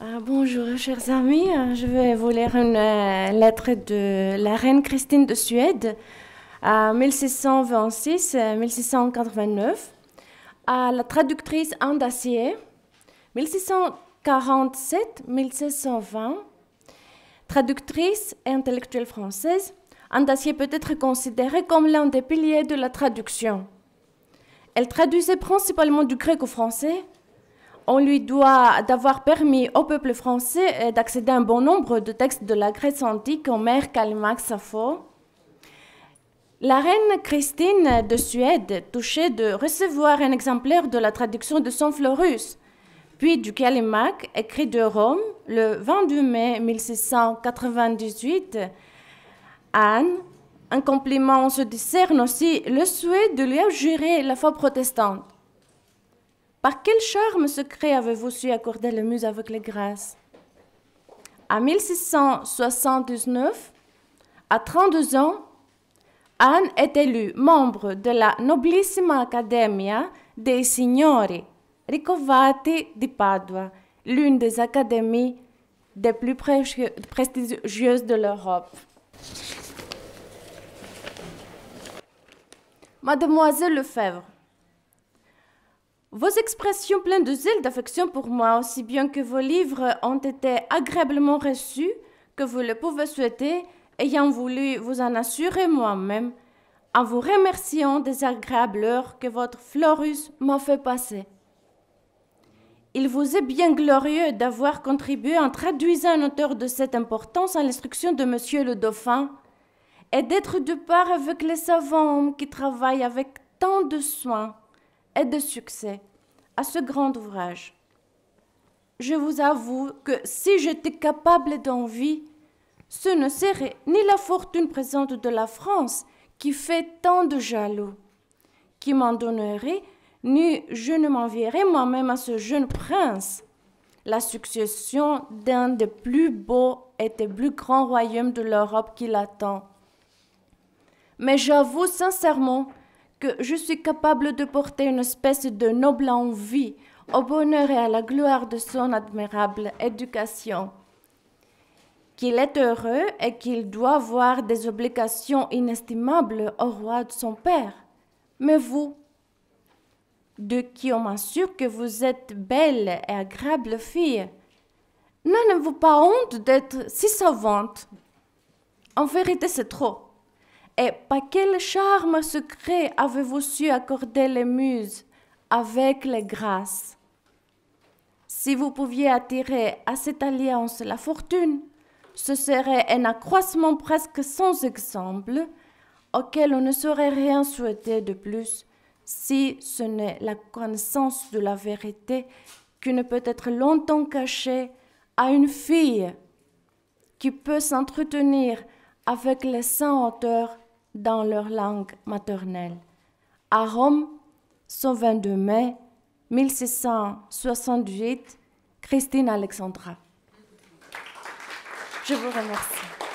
Ah, bonjour, chers amis. Je vais vous lire une euh, lettre de la reine Christine de Suède à 1626-1689 euh, à la traductrice Anne Dacier, 1647-1620. Traductrice et intellectuelle française, Anne Dacier peut être considérée comme l'un des piliers de la traduction. Elle traduisait principalement du grec au français on lui doit d'avoir permis au peuple français euh, d'accéder à un bon nombre de textes de la Grèce antique, Homère, Calimax, Sappho. La reine Christine de Suède, touchée de recevoir un exemplaire de la traduction de son Florus, puis du Calimac, écrit de Rome, le 22 mai 1698, Anne, un compliment se discerne aussi le souhait de lui abjurer la foi protestante. Par quel charme secret avez-vous su accorder le muse avec les grâces En 1679, à 32 ans, Anne est élue membre de la Noblissima Academia dei Signori Ricovati di Padua, l'une des académies les plus prestigieuses de l'Europe. Mademoiselle Lefebvre, vos expressions pleines de zèle d'affection pour moi, aussi bien que vos livres, ont été agréablement reçus, que vous le pouvez souhaiter, ayant voulu vous en assurer moi-même, en vous remerciant des agréables heures que votre Florus m'a fait passer. Il vous est bien glorieux d'avoir contribué en traduisant un auteur de cette importance à l'instruction de Monsieur le Dauphin, et d'être de part avec les savants qui travaillent avec tant de soin et de succès à ce grand ouvrage. Je vous avoue que si j'étais capable d'envie, ce ne serait ni la fortune présente de la France qui fait tant de jaloux, qui m'en donnerait, ni je ne m'envierais moi-même à ce jeune prince la succession d'un des plus beaux et des plus grands royaumes de l'Europe qui l'attend. Mais j'avoue sincèrement que je suis capable de porter une espèce de noble envie au bonheur et à la gloire de son admirable éducation, qu'il est heureux et qu'il doit avoir des obligations inestimables au roi de son père. Mais vous, de qui on m'assure que vous êtes belle et agréable fille, n'avez-vous pas honte d'être si savante En vérité, c'est trop. Et par quel charme secret avez-vous su accorder les muses avec les grâces Si vous pouviez attirer à cette alliance la fortune, ce serait un accroissement presque sans exemple auquel on ne saurait rien souhaiter de plus si ce n'est la connaissance de la vérité qui ne peut être longtemps cachée à une fille qui peut s'entretenir avec les saints auteurs dans leur langue maternelle. À Rome, son 22 mai 1668, Christine Alexandra. Je vous remercie.